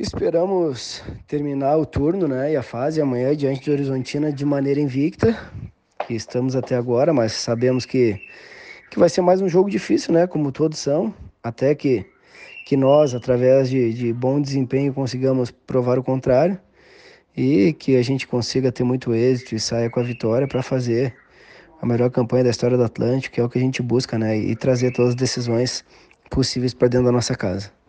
Esperamos terminar o turno né, e a fase amanhã diante de Horizontina de maneira invicta, que estamos até agora, mas sabemos que, que vai ser mais um jogo difícil, né, como todos são, até que, que nós, através de, de bom desempenho, consigamos provar o contrário e que a gente consiga ter muito êxito e saia com a vitória para fazer a melhor campanha da história do Atlântico, que é o que a gente busca, né, e trazer todas as decisões possíveis para dentro da nossa casa.